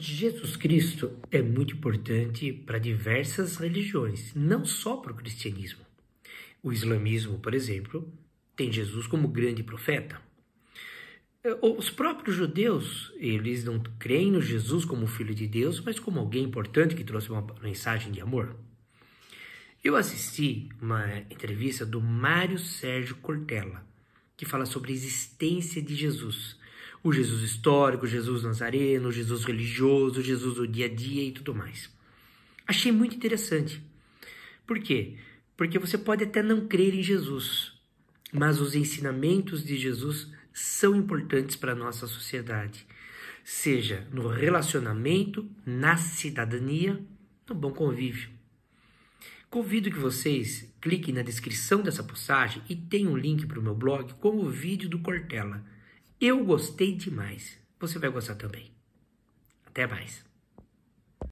Jesus Cristo é muito importante para diversas religiões, não só para o cristianismo. O islamismo, por exemplo, tem Jesus como grande profeta. É, os próprios judeus, eles não creem no Jesus como filho de Deus, mas como alguém importante que trouxe uma mensagem de amor. Eu assisti uma entrevista do Mário Sérgio Cortella, que fala sobre a existência de Jesus o Jesus histórico, o Jesus nazareno, o Jesus religioso, o Jesus do dia a dia e tudo mais. Achei muito interessante. Por quê? Porque você pode até não crer em Jesus, mas os ensinamentos de Jesus são importantes para a nossa sociedade, seja no relacionamento, na cidadania, no bom convívio. Convido que vocês cliquem na descrição dessa postagem e tem um link para o meu blog com o vídeo do Cortella eu gostei demais. Você vai gostar também. Até mais.